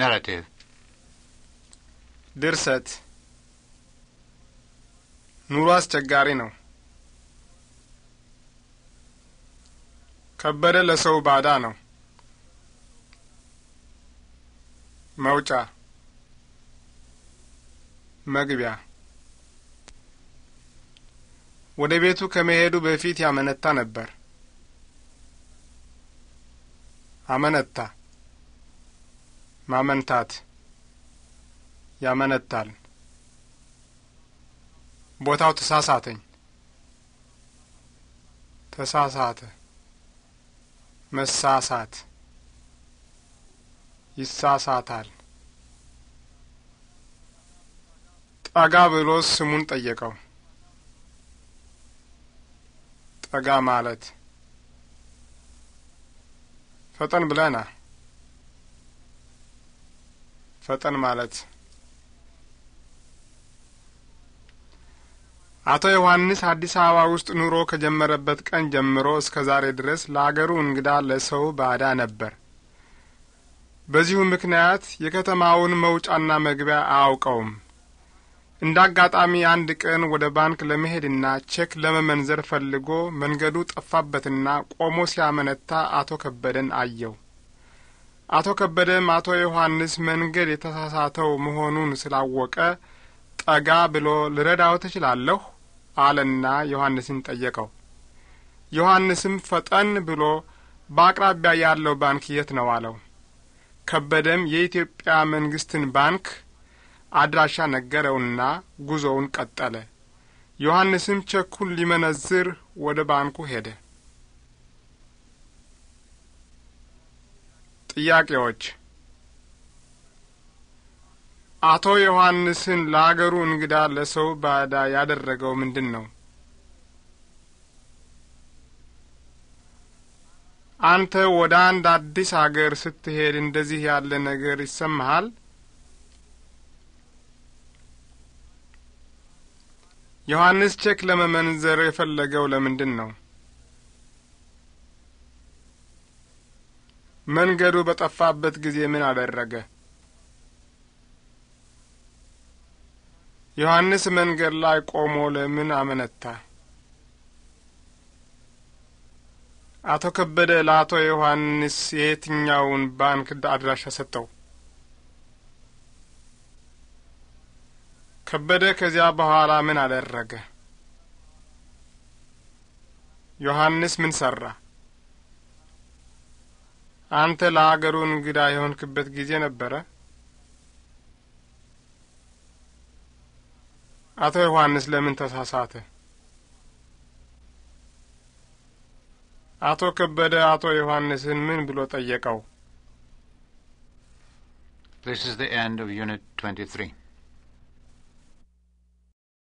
ናራቲቭ ድርሰት ኑሮ አስቸጋሪ ነው። ከበደ ለሰው ባዳ ነው። መውጫ መግቢያ ወደ ቤቱ ከመሄዱ በፊት ያመነታ ነበር። አመነታ ማመንታት ያመነታል። ቦታው ተሳሳተኝ፣ ተሳሳተ፣ መሳሳት፣ ይሳሳታል። ጠጋ ብሎ ስሙን ጠየቀው። ጠጋ ማለት ፈጠን ብለና ፈጠን ማለት አቶ ዮሐንስ አዲስ አበባ ውስጥ ኑሮ ከጀመረበት ቀን ጀምሮ እስከ ዛሬ ድረስ ለአገሩ እንግዳ፣ ለሰው ባዳ ነበር። በዚሁ ምክንያት የከተማውን መውጫና መግቢያ አያውቀውም። እንደ አጋጣሚ አንድ ቀን ወደ ባንክ ለመሄድና ቼክ ለመመንዘር ፈልጎ መንገዱ ጠፋበትና ቆሞ ሲያመነታ አቶ ከበደን አየው። አቶ ከበደም አቶ ዮሐንስ መንገድ የተሳሳተው መሆኑን ስላወቀ ጠጋ ብሎ ልረዳው ትችላለሁ አለና ዮሐንስን ጠየቀው። ዮሐንስም ፈጠን ብሎ በአቅራቢያ ያለው ባንክ የት ነው አለው። ከበደም የኢትዮጵያ መንግስትን ባንክ አድራሻ ነገረውና ጉዞውን ቀጠለ። ዮሐንስም ቸኩን ሊመነዝር ወደ ባንኩ ሄደ። ጥያቄዎች አቶ ዮሐንስን ለአገሩ እንግዳ ለሰው ባዳ ያደረገው ምንድን ነው? አንተ ወደ አንድ አዲስ አገር ስትሄድ እንደዚህ ያለ ነገር ይሰማሃል? ዮሐንስ ቼክ ለመመንዘር የፈለገው ለምንድን ነው? መንገዱ በጠፋበት ጊዜ ምን አደረገ? ዮሐንስ መንገድ ላይ ቆሞ ለምን አመነታ? አቶ ከበደ ለአቶ ዮሐንስ የየትኛውን ባንክ አድራሻ ሰጠው? ከበደ ከዚያ በኋላ ምን አደረገ? ዮሐንስ ምን ሰራ? አንተ ለአገሩ እንግዳ የሆንክበት ጊዜ ነበረ? አቶ ዮሐንስ ለምን ተሳሳተ? አቶ ከበደ አቶ ዮሐንስን ምን ብሎ ጠየቀው? This is the end of Unit 23.